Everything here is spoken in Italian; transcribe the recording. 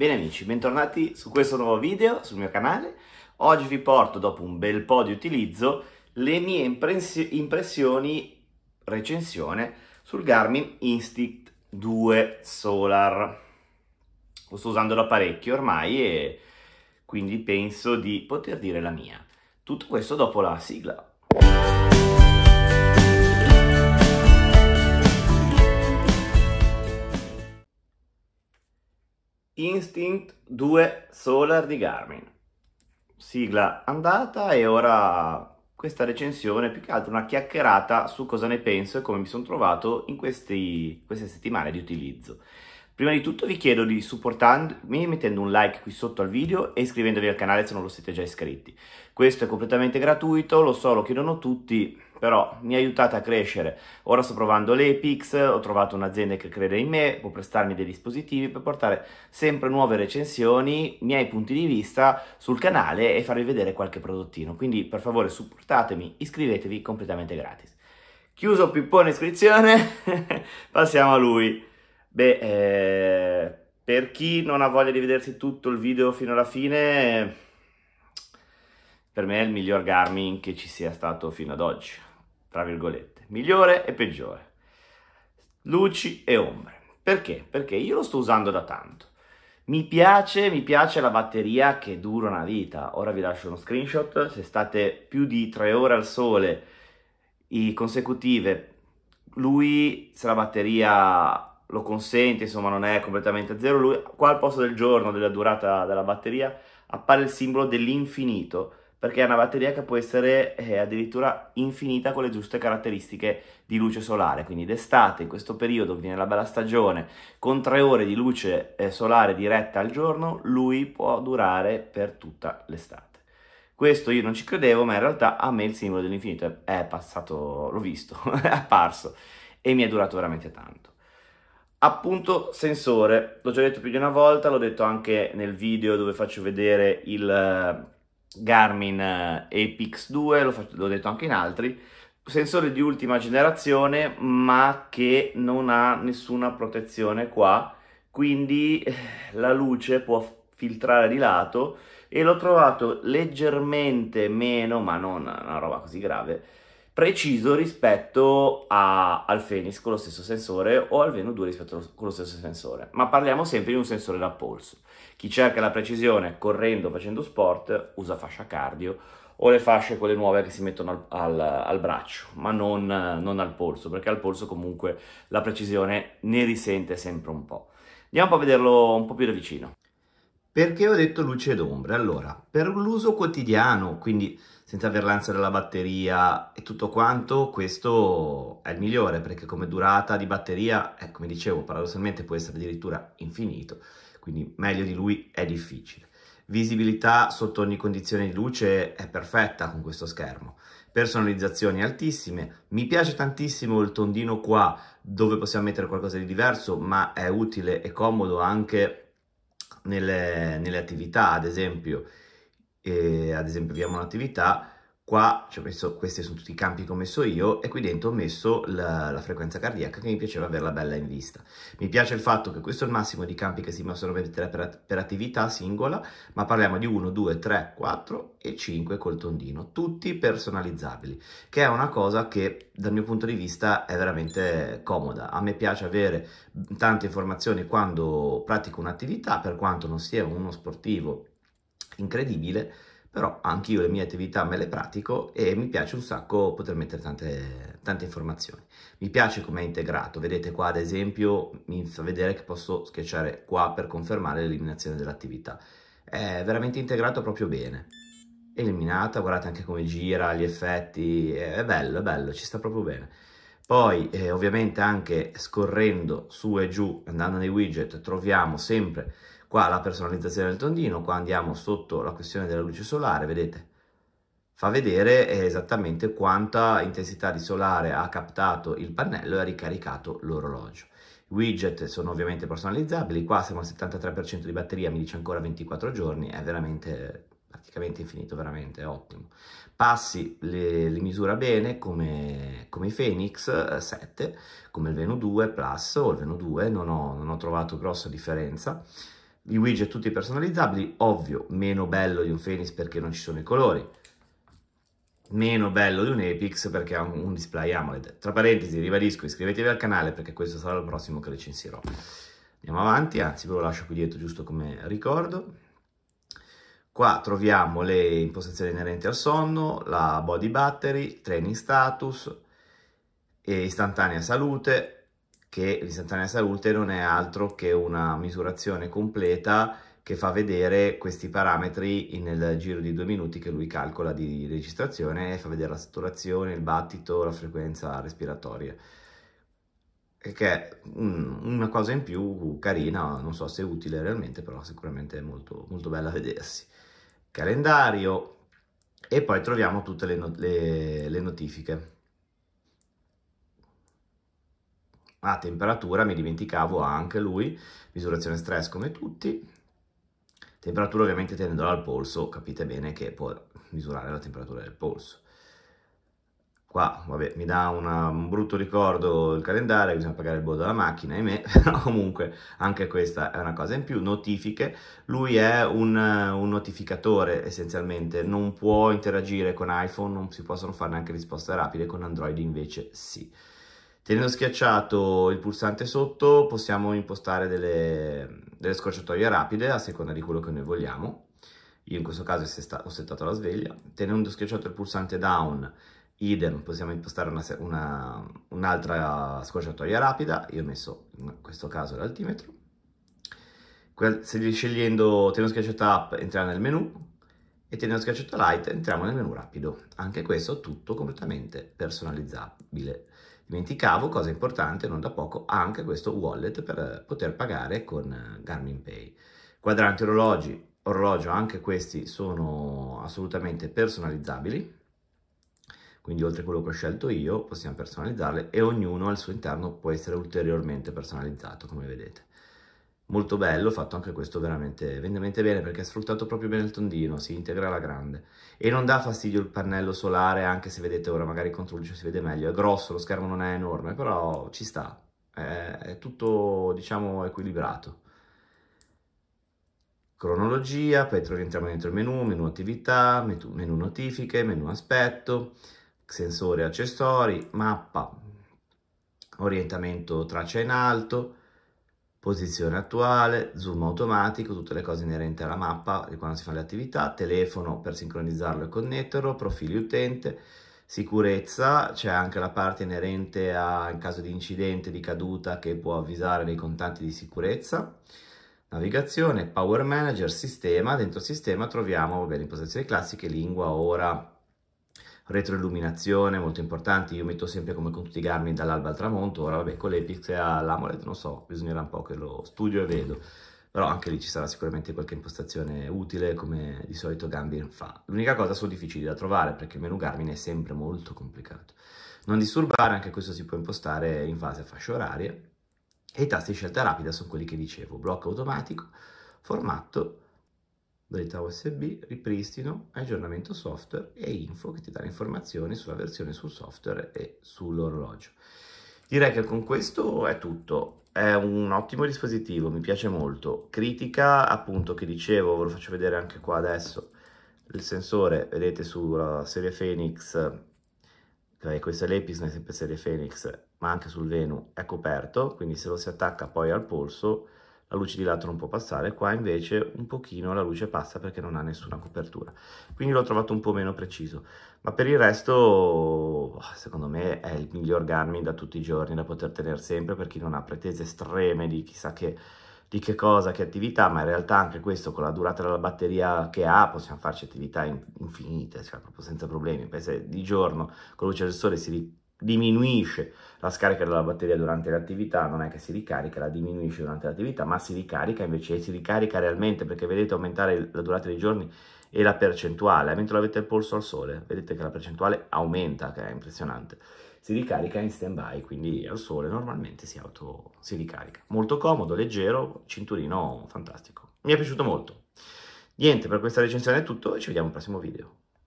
Bene amici, bentornati su questo nuovo video sul mio canale. Oggi vi porto, dopo un bel po' di utilizzo, le mie impressioni recensione sul Garmin Instinct 2 Solar. Lo sto usando da parecchio ormai e quindi penso di poter dire la mia. Tutto questo dopo la sigla. Instinct 2 Solar di Garmin. Sigla andata e ora questa recensione più che altro una chiacchierata su cosa ne penso e come mi sono trovato in questi, queste settimane di utilizzo. Prima di tutto vi chiedo di supportarmi mettendo un like qui sotto al video e iscrivendovi al canale se non lo siete già iscritti. Questo è completamente gratuito, lo so, lo chiedono tutti, però mi aiutate a crescere. Ora sto provando l'Epix, ho trovato un'azienda che crede in me, può prestarmi dei dispositivi per portare sempre nuove recensioni, miei punti di vista sul canale e farvi vedere qualche prodottino. Quindi per favore supportatemi, iscrivetevi completamente gratis. Chiuso pippone iscrizione, passiamo a lui. Beh, eh, per chi non ha voglia di vedersi tutto il video fino alla fine, per me è il miglior Garmin che ci sia stato fino ad oggi, tra virgolette. Migliore e peggiore. Luci e ombre. Perché? Perché io lo sto usando da tanto. Mi piace, mi piace la batteria che dura una vita. Ora vi lascio uno screenshot. Se state più di tre ore al sole consecutive, lui se la batteria lo consente, insomma non è completamente a zero. Lui, qua al posto del giorno, della durata della batteria, appare il simbolo dell'infinito, perché è una batteria che può essere eh, addirittura infinita con le giuste caratteristiche di luce solare. Quindi d'estate, in questo periodo che viene la bella stagione, con tre ore di luce eh, solare diretta al giorno, lui può durare per tutta l'estate. Questo io non ci credevo, ma in realtà a me il simbolo dell'infinito è passato, l'ho visto, è apparso e mi è durato veramente tanto. Appunto sensore, l'ho già detto più di una volta, l'ho detto anche nel video dove faccio vedere il eh, Garmin eh, Apex 2, l'ho detto anche in altri, sensore di ultima generazione ma che non ha nessuna protezione qua, quindi eh, la luce può filtrare di lato e l'ho trovato leggermente meno, ma non una roba così grave, preciso rispetto a, al Phoenix con lo stesso sensore o al Venu 2 rispetto allo, con lo stesso sensore, ma parliamo sempre di un sensore da polso. Chi cerca la precisione correndo, facendo sport, usa fascia cardio o le fasce quelle nuove che si mettono al, al, al braccio, ma non, non al polso, perché al polso comunque la precisione ne risente sempre un po'. Andiamo un po' a vederlo un po' più da vicino. Perché ho detto luce ed ombre? Allora, per l'uso quotidiano, quindi senza aver l'ansia della batteria e tutto quanto, questo è il migliore perché come durata di batteria, eh, come dicevo, paradossalmente può essere addirittura infinito, quindi meglio di lui è difficile. Visibilità sotto ogni condizione di luce è perfetta con questo schermo. Personalizzazioni altissime. Mi piace tantissimo il tondino qua dove possiamo mettere qualcosa di diverso, ma è utile e comodo anche nelle, nelle attività, ad esempio eh, ad esempio abbiamo un'attività, qua ci cioè, ho messo, questi sono tutti i campi che ho messo io e qui dentro ho messo la, la, frequenza cardiaca che mi piaceva averla bella in vista. Mi piace il fatto che questo è il massimo di campi che si possono mettere per, per attività singola, ma parliamo di 1, 2, 3, 4 e 5 col tondino, tutti personalizzabili, che è una cosa che dal mio punto di vista è veramente comoda. A me piace avere tante informazioni quando pratico un'attività, per quanto non sia uno sportivo incredibile, però anche io le mie attività me le pratico e mi piace un sacco poter mettere tante, tante informazioni. Mi piace come è integrato, vedete qua ad esempio mi fa vedere che posso schiacciare qua per confermare l'eliminazione dell'attività. È veramente integrato proprio bene. Eliminata, guardate anche come gira, gli effetti, è bello, è bello, ci sta proprio bene. Poi eh, ovviamente anche scorrendo su e giù, andando nei widget, troviamo sempre Qua la personalizzazione del tondino, qua andiamo sotto la questione della luce solare, vedete, fa vedere esattamente quanta intensità di solare ha captato il pannello e ha ricaricato l'orologio. I widget sono ovviamente personalizzabili, qua siamo al 73% di batteria, mi dice ancora 24 giorni, è veramente praticamente infinito, veramente ottimo. Passi le, le misura bene come, come i Phoenix 7, eh, come il Venu 2 Plus o il Venu 2, non ho, non ho trovato grossa differenza i widget tutti personalizzabili, ovvio, meno bello di un Phoenix perché non ci sono i colori, meno bello di un Epix perché ha un display AMOLED. Tra parentesi, ribadisco, iscrivetevi al canale perché questo sarà il prossimo che recensirò. Andiamo avanti, anzi ve lo lascio qui dietro giusto come ricordo. Qua troviamo le impostazioni inerenti al sonno, la body battery, training status, istantanea salute, che l'istantanea salute non è altro che una misurazione completa che fa vedere questi parametri nel giro di due minuti che lui calcola di registrazione e fa vedere la saturazione, il battito, la frequenza respiratoria che è una cosa in più carina, non so se è utile realmente, però sicuramente è molto, molto bella a vedersi. Calendario e poi troviamo tutte le, no le, le notifiche. a temperatura, mi dimenticavo anche lui, misurazione stress come tutti, temperatura ovviamente tenendola al polso, capite bene che può misurare la temperatura del polso. Qua, vabbè, mi dà una, un brutto ricordo il calendario, bisogna pagare il bordo della macchina, ahimè, però comunque anche questa è una cosa in più. Notifiche, lui è un, un notificatore essenzialmente, non può interagire con iPhone, non si possono fare neanche risposte rapide, con Android invece sì. Tenendo schiacciato il pulsante sotto possiamo impostare delle, delle scorciatoie rapide a seconda di quello che noi vogliamo. Io in questo caso ho settato la sveglia. Tenendo schiacciato il pulsante down, idem, possiamo impostare un'altra un scorciatoia rapida. Io ho messo in questo caso l'altimetro. Scegliendo, tenendo schiacciato up, entriamo nel menu e tenendo schiacciato light entriamo nel menu rapido. Anche questo tutto completamente personalizzabile. Dimenticavo, cosa importante, non da poco, anche questo wallet per poter pagare con eh, Garmin Pay. Quadranti orologi, orologio, anche questi sono assolutamente personalizzabili, quindi oltre a quello che ho scelto io possiamo personalizzarle e ognuno al suo interno può essere ulteriormente personalizzato come vedete molto bello, fatto anche questo veramente, veramente bene perché ha sfruttato proprio bene il tondino, si integra alla grande e non dà fastidio il pannello solare anche se vedete ora magari contro luce si vede meglio, è grosso, lo schermo non è enorme però ci sta, è, è tutto diciamo equilibrato. Cronologia, poi rientriamo dentro il menu, menu attività, menu notifiche, menu aspetto, sensori accessori, mappa, orientamento traccia in alto, posizione attuale, zoom automatico, tutte le cose inerenti alla mappa di quando si fanno le attività, telefono per sincronizzarlo e connetterlo, profili utente, sicurezza, c'è anche la parte inerente a, in caso di incidente, di caduta, che può avvisare dei contatti di sicurezza, navigazione, power manager, sistema, dentro sistema troviamo, vabbè, impostazioni classiche, lingua, ora, retroilluminazione molto importante, io metto sempre come con tutti i Garmin dall'alba al tramonto, ora vabbè con le e l'AMOLED non so, bisognerà un po' che lo studio e vedo, però anche lì ci sarà sicuramente qualche impostazione utile come di solito Garmin fa. L'unica cosa sono difficili da trovare perché il menu Garmin è sempre molto complicato. Non disturbare, anche questo si può impostare in fase a fasce orarie e i tasti di scelta rapida sono quelli che dicevo, blocco automatico, formatto, modalità USB, ripristino, aggiornamento software e info che ti dà informazioni sulla versione sul software e sull'orologio. Direi che con questo è tutto. È un ottimo dispositivo, mi piace molto. Critica, appunto, che dicevo, ve lo faccio vedere anche qua adesso. Il sensore, vedete sulla serie Phoenix, okay, questa è l'Epis, sempre serie Phoenix, ma anche sul Venu, è coperto, quindi se lo si attacca poi al polso la luce di lato non può passare, qua invece un pochino la luce passa perché non ha nessuna copertura. Quindi l'ho trovato un po' meno preciso, ma per il resto oh, secondo me è il miglior Garmin da tutti i giorni da poter tenere sempre per chi non ha pretese estreme di chissà che, di che cosa, che attività, ma in realtà anche questo con la durata della batteria che ha possiamo farci attività infinite, cioè proprio senza problemi, perché se di giorno con la luce del sole si diminuisce la scarica della batteria durante l'attività, non è che si ricarica, la diminuisce durante l'attività, ma si ricarica invece, si ricarica realmente, perché vedete aumentare la durata dei giorni e la percentuale, mentre avete il polso al sole, vedete che la percentuale aumenta, che è impressionante, si ricarica in stand by, quindi al sole normalmente si auto si ricarica, molto comodo, leggero, cinturino fantastico, mi è piaciuto molto. Niente, per questa recensione è tutto e ci vediamo al prossimo video.